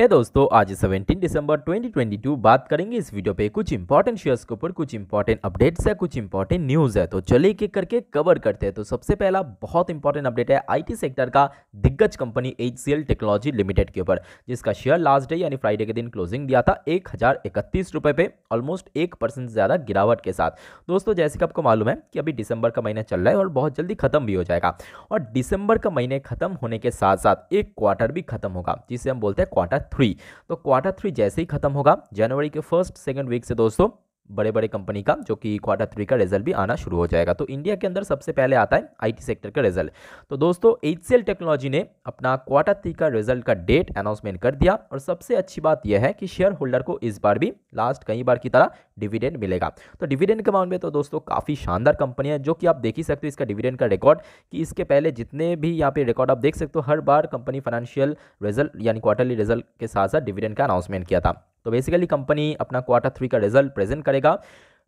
है hey दोस्तों आज 17 दिसंबर 2022 बात करेंगे इस वीडियो पे कुछ इंपॉर्टेंट शेयर्स के ऊपर कुछ इंपॉर्टेंट अपडेट्स है कुछ इंपॉर्टेंट न्यूज़ है तो चलिए एक करके कवर करते हैं तो सबसे पहला बहुत इंपॉर्टेंट अपडेट है आईटी सेक्टर का दिग्गज कंपनी एच टेक्नोलॉजी लिमिटेड के ऊपर जिसका शेयर लास्ट डे यानी फ्राइडे के दिन क्लोजिंग दिया था एक हज़ार पे ऑलमोस्ट एक परसेंट ज़्यादा गिरावट के साथ दोस्तों जैसे कि आपको मालूम है कि अभी दिसंबर का महीना चल रहा है और बहुत जल्दी खत्म भी हो जाएगा और दिसंबर का महीने खत्म होने के साथ साथ एक क्वार्टर भी खत्म होगा जिसे हम बोलते हैं क्वार्टर थ्री तो क्वार्टर थ्री जैसे ही खत्म होगा जनवरी के फर्स्ट सेकेंड वीक से दोस्तों बड़े बड़े कंपनी का जो कि क्वार्टर थ्री का रिजल्ट भी आना शुरू हो जाएगा तो इंडिया के अंदर सबसे पहले आता है आईटी सेक्टर का रिजल्ट तो दोस्तों एच टेक्नोलॉजी ने अपना क्वार्टर थ्री का रिजल्ट का डेट अनाउंसमेंट कर दिया और सबसे अच्छी बात यह है कि शेयर होल्डर को इस बार भी लास्ट कई बार की तरह डिविडेंड मिलेगा तो डिविडेंड के मामले में तो दोस्तों काफ़ी शानदार कंपनी है जो कि आप देख ही सकते हो इसका डिविडेंड का रिकॉर्ड कि इसके पहले जितने भी यहाँ पे रिकॉर्ड आप देख सकते हो हर बार कंपनी फाइनेंशियल रिजल्ट यानी क्वार्टरली रिजल्ट के साथ साथ डिविडेंड का अनाउंसमेंट किया था तो बेसिकली कंपनी अपना क्वार्टर थ्री का रिजल्ट प्रेजेंट करेगा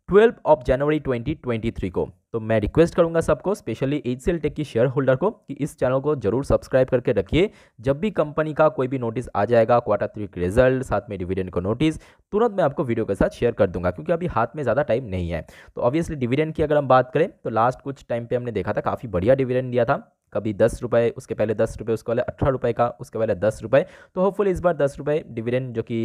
ट्वेल्व ऑफ जनवरी 2023 को तो मैं रिक्वेस्ट करूंगा सबको स्पेशली एच सी टेक की शेयर होल्डर को कि इस चैनल को जरूर सब्सक्राइब करके रखिए जब भी कंपनी का कोई भी नोटिस आ जाएगा क्वार्टर थ्री के रिजल्ट साथ में डिविडेंड का नोटिस तुरंत मैं आपको वीडियो के साथ शेयर कर दूंगा क्योंकि अभी हाथ में ज़्यादा टाइम नहीं है तो ऑब्वियसली डिविडेंड की अगर हम बात करें तो लास्ट कुछ टाइम पर हमने देखा था काफ़ी बढ़िया डिविडेंड दिया था कभी दस रुपये उसके पहले दस रुपये उसके पहले अठारह रुपये का उसके पहले दस रुपये तो होपफुल इस बार दस रुपये डिविडेंड जो कि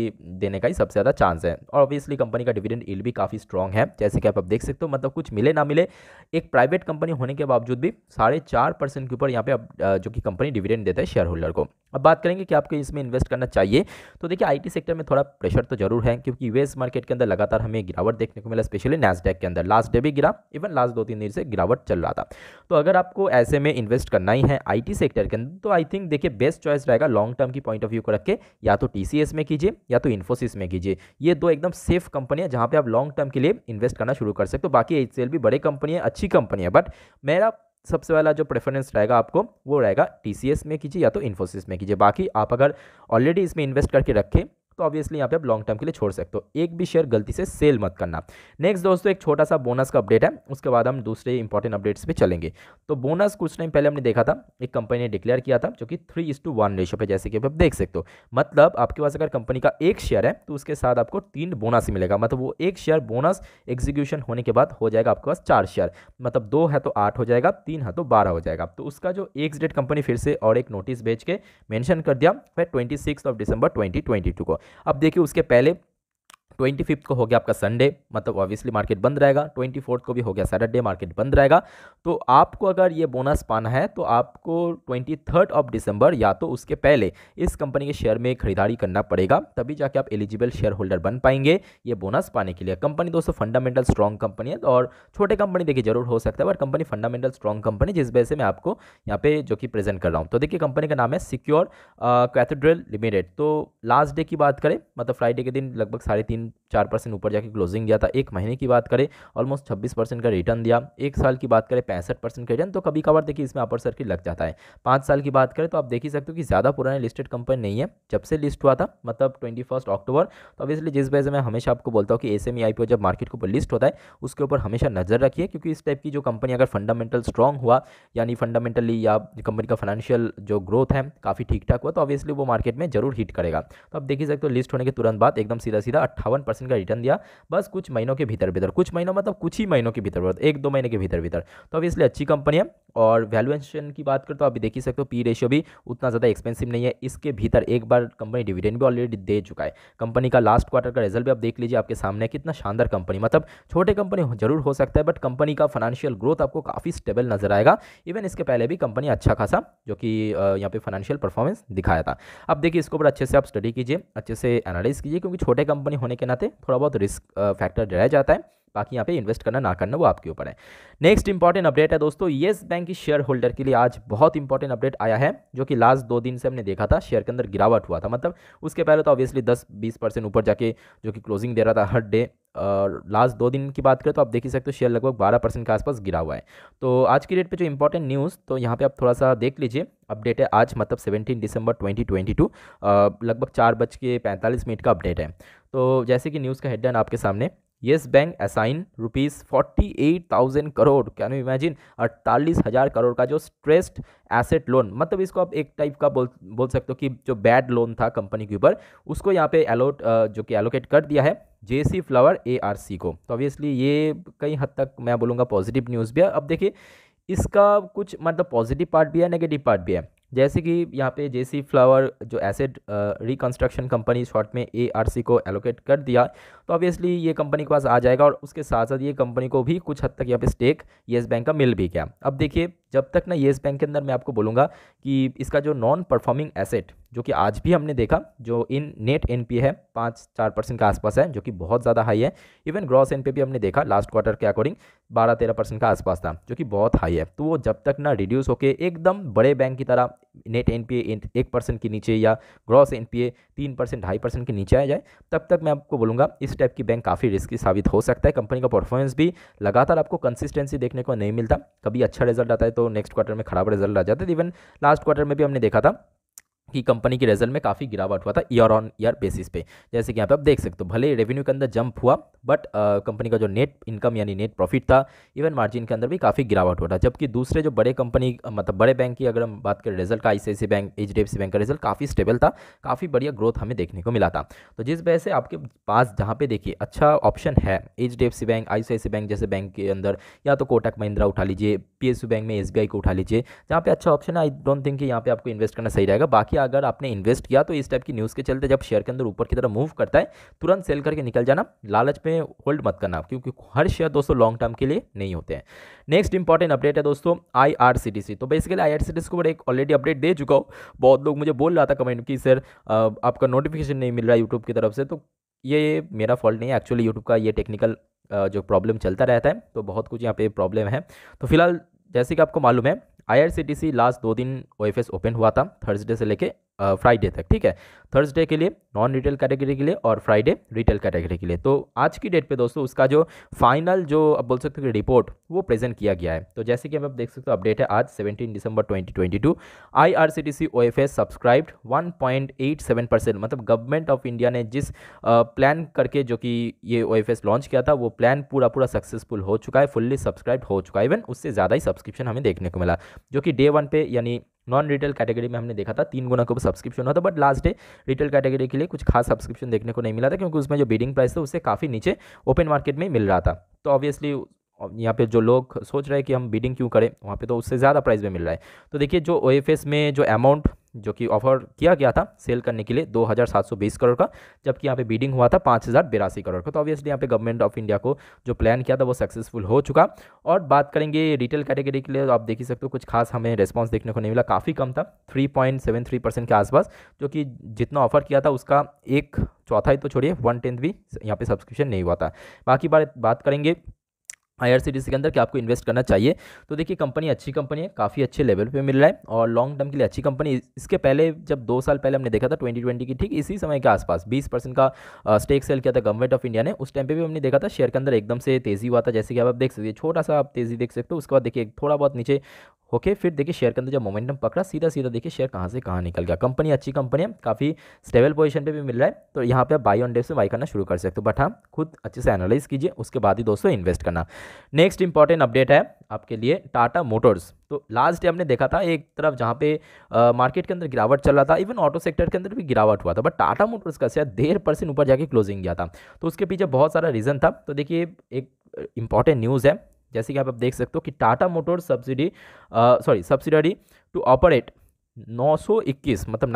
देने का ही सबसे ज़्यादा चांस है और ऑब्वियसली कंपनी का डिविडेंड ईल भी काफ़ी स्ट्रॉन्ग है जैसे कि आप, देख सकते हो मतलब कुछ मिले ना मिले एक प्राइवेट कंपनी होने के बावजूद भी साढ़े चार परसेंट के ऊपर यहाँ पे जो कि कंपनी डिविडेंड देता है शेयर होल्डर को अब बात करेंगे कि आपको इसमें इन्वेस्ट करना चाहिए तो देखिए आईटी सेक्टर में थोड़ा प्रेशर तो जरूर है क्योंकि यूएस मार्केट के अंदर लगातार हमें गिरावट देखने को मिला स्पेशली नैसडेक के अंदर लास्ट डे भी गिरा इवन लास्ट दो तीन दिन से गिरावट चल रहा था तो अगर आपको ऐसे में इन्वेस्ट करना ही है आई सेक्टर के अंदर तो आई थिंक देखिए बेस्ट चॉइस रहेगा लॉन्ग टर्म की पॉइंट ऑफ व्यू को रख के या तो टी में कीजिए या तो इन्फोसिस में कीजिए ये दो एकदम सेफ कंपनी है जहाँ पर आप लॉन्ग टर्म के लिए इन्वेस्ट करना शुरू कर सकते हो बाकी एच भी बड़ी कंपनी है अच्छी कंपनी है बट मेरा सबसे पहला जो प्रेफरेंस रहेगा आपको वो रहेगा टी में कीजिए या तो इन्फोसिस में कीजिए बाकी आप अगर ऑलरेडी इसमें इन्वेस्ट करके रखें तो ऑब्वियसली यहाँ पे आप लॉन्ग टर्म के लिए छोड़ सकते हो एक भी शेयर गलती से सेल मत करना नेक्स्ट दोस्तों एक छोटा सा बोनस का अपडेट है उसके बाद हम दूसरे इंपॉर्टेंट अपडेट्स पे चलेंगे तो बोनस कुछ टाइम पहले हमने देखा था एक कंपनी ने डिक्लेयर किया था जो कि three is to one ratio पे जैसे कि आप देख सकते हो मतलब आपके पास अगर कंपनी का एक शेयर है तो उसके साथ आपको तीन बोनस ही मिलेगा मतलब वो एक शेयर बोनस एग्जीक्यूशन होने के बाद हो जाएगा आपके पास चार शेयर मतलब दो है तो आठ हो जाएगा तीन है तो बारह हो जाएगा तो उसका जो एक डेट कंपनी फिर से और एक नोटिस भेज के मैंशन कर दिया फिर ट्वेंटी ऑफ दिसंबर ट्वेंटी को अब देखिए उसके पहले ट्वेंटी फिफ्थ को हो गया आपका संडे मतलब ऑब्वियसली मार्केट बंद रहेगा ट्वेंटी फोर्थ को भी हो गया सैटरडे मार्केट बंद रहेगा तो आपको अगर ये बोनस पाना है तो आपको ट्वेंटी थर्ड ऑफ डिसंबर या तो उसके पहले इस कंपनी के शेयर में खरीदारी करना पड़ेगा तभी जाके आप एलिजिबल शेयर होल्डर बन पाएंगे ये बोनस पाने के लिए कंपनी दोस्तों फंडामेंटल स्ट्रॉन्ग कंपनी है और छोटे कंपनी देखिए जरूर हो सकता है but company fundamental strong company जिस वजह से मैं आपको यहाँ पे जो कि प्रेजेंट कर रहा हूँ तो देखिए कंपनी का नाम है सिक्योर कैथेड्रल लिमिटेड तो लास्ट डे की बात करें मतलब फ्राइडे के दिन लगभग साढ़े तीन चार परसेंट ऊपर जाके क्लोजिंग दिया था एक महीने की बात करें ऑलमोस्ट छब्बीस परसेंट का रिटर्न दिया एक साल की बात करें पैंसठ परसेंट का रिटर्न तो कभी कभार देखिए इसमें अपर सर्किट लग जाता है पाँच साल की बात करें तो आप देख ही सकते हो कि ज़्यादा पुराने लिस्टेड कंपनी नहीं है जब से लिस्ट हुआ था मतलब ट्वेंटी फर्स्ट अक्टूबर तो ऑब्वियसली जिस वजह से मैं हमेशा आपको बोलता हूँ कि एस एम e जब मार्केट के ऊपर लिस्ट होता है उसके ऊपर हमेशा नज़र रखिए क्योंकि इस टाइप की जो कंपनी अगर फंडामेंटल स्ट्रॉन्ग हुआ यानी फंडामेंटली या कंपनी का फाइनेंशियल जो ग्रोथ है काफ़ी ठीक ठाक हुआ तो ऑब्वियसली वो मार्केट में जरूर हिट करेगा तो आप देख ही सकते हो लिस्ट होने के तुरंत बाद एकदम सीधा सीधा अट्ठावन वन परसेंट का रिटर्न दिया बस कुछ महीनों के भीतर भीतर कुछ महीनों मतलब कुछ ही महीनों के भीतर एक दो महीने के भीतर भीतर तो अब इसलिए अच्छी कंपनी है और वैल्यूएशन की बात करें तो आप देख ही सकते हो पी रेशियो भी उतना ज़्यादा एक्सपेंसिव नहीं है इसके भीतर एक बार कंपनी डिविडेंड भी ऑलरेडी दे चुका है कंपनी का लास्ट क्वार्टर का रिजल्ट भी आप देख लीजिए आपके सामने कितना शानदार कंपनी मतलब छोटे कंपनी जरूर हो सकता है बट कंपनी का फाइनेंशियल ग्रोथ आपको काफ़ी स्टेबल नजर आएगा इवन इसके पहले भी कंपनी अच्छा खासा जो कि यहाँ पे फाइनेंशियल परफॉर्मेंस दिखाया था अब देखिए इसको ऊपर अच्छे से आप स्टडी कीजिए अच्छे से एनालाइज कीजिए क्योंकि छोटे कंपनी होने के नाते थोड़ा बहुत रिस्क फैक्टर डरा जाता है बाकी यहाँ पे इन्वेस्ट करना ना करना वो आपके ऊपर है नेक्स्ट इंपॉर्टेंट अपडेट है दोस्तों येस बैंक की शेयर होल्डर के लिए आज बहुत इंपॉर्टेंट अपडेट आया है जो कि लास्ट दो दिन से हमने देखा था शेयर के अंदर गिरावट हुआ था मतलब उसके पहले तो ऑब्वियसली दस बीस परसेंट ऊपर जाके जो कि क्लोजिंग दे रहा था हर डे लास्ट दो दिन की बात करें तो आप देख ही सकते हो शेयर लगभग बारह परसेंट के आसपास गिरा हुआ है तो आज की डेट पे जो इंपॉर्टेंट न्यूज़ तो यहाँ पे आप थोड़ा सा देख लीजिए अपडेट है आज मतलब सेवनटीन दिसंबर 2022 लगभग चार बज के पैंतालीस मिनट का अपडेट है तो जैसे कि न्यूज़ का हेडलाइन आपके सामने Yes Bank assign rupees forty eight thousand crore can you imagine अड़तालीस हज़ार करोड़ का जो स्ट्रेस्ड एसेट लोन मतलब इसको आप एक टाइप का बोल बोल सकते हो कि जो बैड लोन था कंपनी के ऊपर उसको यहाँ पे एलोट जो कि एलोकेट कर दिया है जे C flower A R C को तो ऑब्वियसली ये कई हद तक मैं बोलूँगा पॉजिटिव न्यूज़ भी है अब देखिए इसका कुछ मतलब पॉजिटिव पार्ट भी है नेगेटिव पार्ट भी है जैसे कि यहाँ पे जे सी फ्लावर जो एसेड रिकन्स्ट्रक्शन कंपनी शॉर्ट में ए आर सी को एलोकेट कर दिया तो ऑब्वियसली ये कंपनी के पास आ जाएगा और उसके साथ साथ ये कंपनी को भी कुछ हद तक यहाँ पे स्टेक येस बैंक का मिल भी गया अब देखिए जब तक ना येस बैंक के अंदर मैं आपको बोलूँगा कि इसका जो नॉन परफॉर्मिंग एसेट जो कि आज भी हमने देखा जो इन नेट एन पी है पाँच चार परसेंट के आसपास है जो कि बहुत ज़्यादा हाई है इवन ग्रॉस एन पी भी हमने देखा लास्ट क्वार्टर के अकॉर्डिंग बारह तेरह परसेंट का आसपास था जो कि बहुत हाई है तो वो जब तक ना रिड्यूस होकर एकदम बड़े बैंक की तरह नेट एन पी एक परसेंट के नीचे या ग्रॉस एन पी तीन परसेंट ढाई परसेंट के नीचे आ जाए तब तक मैं आपको बोलूँगा इस टाइप की बैंक काफ़ी रिस्की साबित हो सकता है कंपनी का परफॉर्मेंस भी लगातार आपको कंसिस्टेंसी देखने को नहीं मिलता कभी अच्छा रिजल्ट आता है तो नेक्स्ट क्वार्टर में खराब रिजल्ट आ जाता है इवन लास्ट क्वार्टर में भी हमने देखा था कि कंपनी के रिजल्ट में काफ़ी गिरावट हुआ था ईयर ऑन ईयर बेसिस पे जैसे कि यहाँ पे आप देख सकते हो भले रेवेन्यू के अंदर जंप हुआ बट कंपनी का जो नेट इनकम यानी नेट प्रॉफिट था इवन मार्जिन के अंदर भी काफ़ी गिरावट हुआ था जबकि दूसरे जो बड़े कंपनी मतलब बड़े बैंक की अगर हम बात करें रिजल्ट का आई बैंक एच बैंक का रिजल्ट काफ़ी स्टेबल था काफ़ी बढ़िया ग्रोथ हमें देखने को मिला था तो जिस वजह से आपके पास जहाँ पर देखिए अच्छा ऑप्शन है एच बैंक आई बैंक जैसे बैंक के अंदर या तो कोटक महिंद्रा उठा लीजिए पी बैंक में एस को उठा लीजिए जहाँ पे अच्छा ऑप्शन है आई डोंट थिंक कि यहाँ पे आपको इन्वेस्ट करना सही रहेगा बाकी रुपया अगर आपने इन्वेस्ट किया तो इस टाइप की न्यूज़ के चलते जब शेयर के अंदर ऊपर की तरफ मूव करता है तुरंत सेल करके निकल जाना लालच में होल्ड मत करना क्योंकि हर शेयर दोस्तों लॉन्ग टर्म के लिए नहीं होते हैं नेक्स्ट इंपॉर्टेंट अपडेट है दोस्तों आई तो बेसिकली आई के एक ऑलरेडी अपडेट दे चुका हूँ बहुत लोग मुझे बोल रहा था कमेंट कि सर आपका नोटिफिकेशन नहीं मिल रहा है यूट्यूब की तरफ से तो ये मेरा फॉल्ट नहीं है एक्चुअली यूट्यूब का ये टेक्निकल जो प्रॉब्लम चलता रहता है तो बहुत कुछ यहाँ पे प्रॉब्लम है तो फिलहाल जैसे कि आपको मालूम है आईआरसीटीसी लास्ट दो दिन ओएफएस ओपन हुआ था थर्सडे से लेके फ्राइडे तक ठीक है थर्सडे के लिए नॉन रिटेल कैटेगरी के लिए और फ्राइडे रिटेल कैटेगरी के लिए तो आज की डेट पे दोस्तों उसका जो फाइनल जो आप बोल सकते हो रिपोर्ट वो प्रेजेंट किया गया है तो जैसे कि हम आप देख सकते हो अपडेट है आज 17 दिसंबर 2022 आईआरसीटीसी ओएफएस सब्सक्राइब्ड 1.87 परसेंट मतलब गवर्नमेंट ऑफ इंडिया ने जिस प्लान करके जो कि ये ओ लॉन्च किया था वो प्लान पूरा पूरा सक्सेसफुल हो चुका है फुल्ली सब्सक्राइब हो चुका है इवन उससे ज़्यादा ही सब्सक्रिप्शन हमें देखने को मिला जो कि डे वन पे यानी नॉन रिटेल कैटेगरी में हमने देखा था तीन गुना का सब्सक्रिप्शन हुआ था but last day retail category के लिए कुछ खास सब्सक्रिप्शन देखने को नहीं मिला था क्योंकि उसमें जो बीडिंग प्राइस था उससे काफ़ी नीचे ओपन मार्केट में मिल रहा था तो ऑब्वियसली यहाँ पे जो लोग सोच रहे हैं कि हम बीडिंग क्यों करें वहाँ पे तो उससे ज़्यादा प्राइस में मिल रहा है तो देखिए जो ओ में जो अमाउंट जो कि ऑफर किया गया था सेल करने के लिए 2720 करोड़ का जबकि यहाँ पे बीडिंग हुआ था पाँच करोड़ का तो ऑब्वियसली यहाँ पे गवर्नमेंट ऑफ इंडिया को जो प्लान किया था वो सक्सेसफुल हो चुका और बात करेंगे रिटेल कैटेगरी के लिए तो आप देख ही सकते हो कुछ खास हमें रिस्पॉन्स देखने को नहीं मिला काफ़ी कम था थ्री के आसपास जो कि जितना ऑफर किया था उसका एक चौथा ही तो छोड़िए वन टेंथ भी यहाँ पे सब्सक्रिप्शन नहीं हुआ था बाकी बात करेंगे आई के अंदर कि आपको इन्वेस्ट करना चाहिए तो देखिए कंपनी अच्छी कंपनी है काफ़ी अच्छे लेवल पे मिल रहा है और लॉन्ग टर्म के लिए अच्छी कंपनी इसके पहले जब दो साल पहले हमने देखा था 2020 की ठीक इसी समय के आसपास 20 परसेंट का स्टेक सेल किया था गवर्नमेंट ऑफ इंडिया ने उस टाइम पे भी हमने देखा था शेयर के अंदर एकदम से तेज़ी हुआ था जैसे कि आप देख सकते छोटा सा आप तेज़ी देख सकते हो उसके बाद देखिए थोड़ा बहुत नीचे ओके फिर देखिए शेयर के अंदर जब मोमेंटम पकड़ा सीधा सीधा देखिए शेयर कहाँ से कहाँ निकल गया कंपनी अच्छी कंपनी है काफ़ी स्टेबल पोजीशन पे भी मिल रहा है तो यहाँ पे आप बाई ऑन डेव से बाई करना शुरू कर सकते हो बट हाँ खुद अच्छे से एनालाइज कीजिए उसके बाद ही दोस्तों इन्वेस्ट करना नेक्स्ट इंपॉर्टेंट अपडेट है आपके लिए टाटा मोटर्स तो लास्ट डे हमने देखा था एक तरफ जहाँ पे मार्केट के अंदर गिरावट चल रहा था इवन ऑटो सेक्टर के अंदर भी गिरावट हुआ था बट टाटा मोटर्स का शेयर डेढ़ परसेंट ऊपर जाके क्लोजिंग गया था तो उसके पीछे बहुत सारा रीज़न था तो देखिए एक इंपॉर्टेंट न्यूज़ है जैसे कि आप, देख सकते हो कि Tata Motors subsidy sorry subsidiary to operate 921 मतलब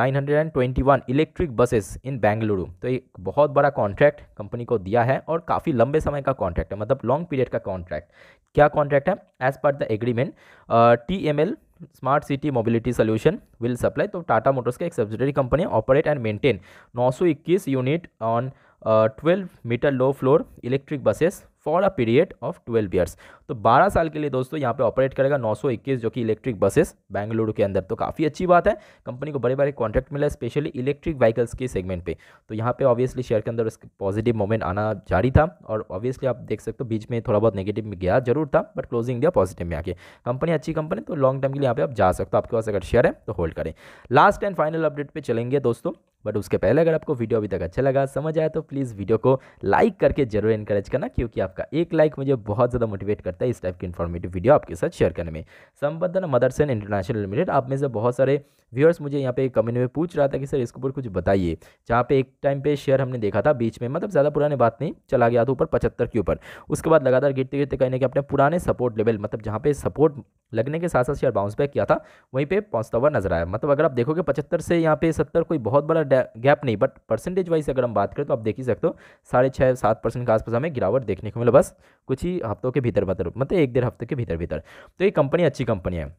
921 इलेक्ट्रिक बसेस इन बेंगलुरु तो एक बहुत बड़ा कॉन्ट्रैक्ट कंपनी को दिया है और काफ़ी लंबे समय का कॉन्ट्रैक्ट है मतलब लॉन्ग पीरियड का कॉन्ट्रैक्ट क्या कॉन्ट्रैक्ट है as per the agreement T M L smart city mobility solution will supply तो टाटा मोटर्स का एक subsidiary company operate and maintain 921 unit on twelve metre low floor electric buses for a period of twelve years तो 12 साल के लिए दोस्तों यहाँ पे ऑपरेट करेगा 921 जो कि इलेक्ट्रिक बसेस बेंगलुरु के अंदर तो काफ़ी अच्छी बात है कंपनी को बड़े बड़े कॉन्ट्रैक्ट मिला स्पेशली इलेक्ट्रिक व्हीकल्स के सेगमेंट पे तो यहाँ पे ऑब्वियसली शेयर के अंदर पॉजिटिव मोमेंट आना जारी था और ऑब्वियसली आप देख सकते हो बीच में थोड़ा बहुत नेगेटिव में गया जरूर था बट क्लोजिंग दिया पॉजिटिव में आके कंपनी अच्छी कंपनी तो लॉन्ग टर्म के लिए यहाँ पे आप जा सकते हो आपके पास अगर शेयर है तो होल्ड करें लास्ट एंड फाइनल अपडेट पर चलेंगे दोस्तों बट उसके पहले अगर आपको वीडियो अभी तक अच्छा लगा समझ आया तो प्लीज़ वीडियो को लाइक करके जरूर इनकरेज करना क्योंकि आपका एक लाइक मुझे बहुत ज़्यादा मोटिवेट कर करता है इस टाइप की इन्फॉर्मेटिव वीडियो आपके साथ शेयर करने में संबंधन मदरसन इंटरनेशनल लिमिटेड आप में से बहुत सारे व्यूअर्स मुझे यहाँ पे कमेंट में पूछ रहा था कि सर इसके ऊपर कुछ बताइए जहाँ पे एक टाइम पे शेयर हमने देखा था बीच में मतलब ज़्यादा पुराने बात नहीं चला गया था ऊपर पचहत्तर के ऊपर उसके बाद लगातार गिरते गिरते कहने के अपने पुराने सपोर्ट लेवल मतलब जहाँ पे सपोर्ट लगने के साथ साथ शेयर बाउंस बैक किया था वहीं पर पहुँचता हुआ नजर आया मतलब अगर आप देखोगे पचहत्तर से यहाँ पे सत्तर कोई बहुत बड़ा गैप नहीं बट परसेंटेज वाइज अगर हम बात करें तो आप देख ही सकते हो साढ़े छः सात परसेंट के आसपास हमें गिरावट देखने को मिला बस कुछ ही हफ्तों के भीतर मतलब भीतर मतलब एक डेढ़ हफ्ते के भीतर भीतर तो ये कंपनी अच्छी कंपनी है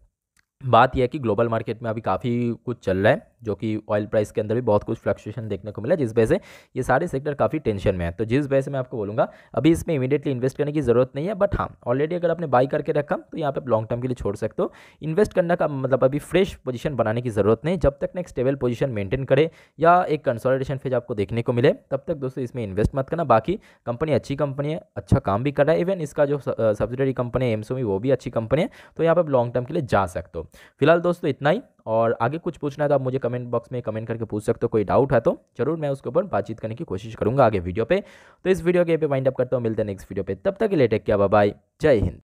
बात यह है कि ग्लोबल मार्केट में अभी काफ़ी कुछ चल रहा है जो कि ऑयल प्राइस के अंदर भी बहुत कुछ फ्लक्चुएशन देखने को मिला जिस वजह से ये सारे सेक्टर काफ़ी टेंशन में है तो जिस वजह से मैं आपको बोलूँगा अभी इसमें इमीडिएटली इन्वेस्ट करने की ज़रूरत नहीं है बट हाँ ऑलरेडी अगर आपने बाई करके रखा तो यहाँ पर आप लॉन्ग टर्म के लिए छोड़ सकते हो इन्वेस्ट करने का मतलब अभी फ्रेश पोजीशन बनाने की ज़रूरत नहीं जब तक नेक्स्ट एक स्टेबल पोजीशन मेंटेन करे या एक कंसोलिडेशन फेज आपको देखने को मिले तब तक दोस्तों इसमें इन्वेस्ट मत करना बाकी कंपनी अच्छी कंपनी है अच्छा काम भी कर रहा है इवन इसका जो सब्सिडरी कंपनी है एमसोमी वो भी अच्छी कंपनी है तो यहाँ पर आप लॉन्ग टर्म के लिए जा सकते हो फिलहाल दोस्तों इतना ही और आगे कुछ पूछना है तो आप मुझे कमेंट कमेंट बॉक्स में कमेंट करके पूछ सकते हो कोई डाउट है तो जरूर मैं उसके ऊपर बातचीत करने की कोशिश करूंगा आगे वीडियो पर तो इस वीडियो के पे वाइंड अप करता हूँ मिलते हैं नेक्स्ट वीडियो पर तब तक के टेक किया बाय जय हिंद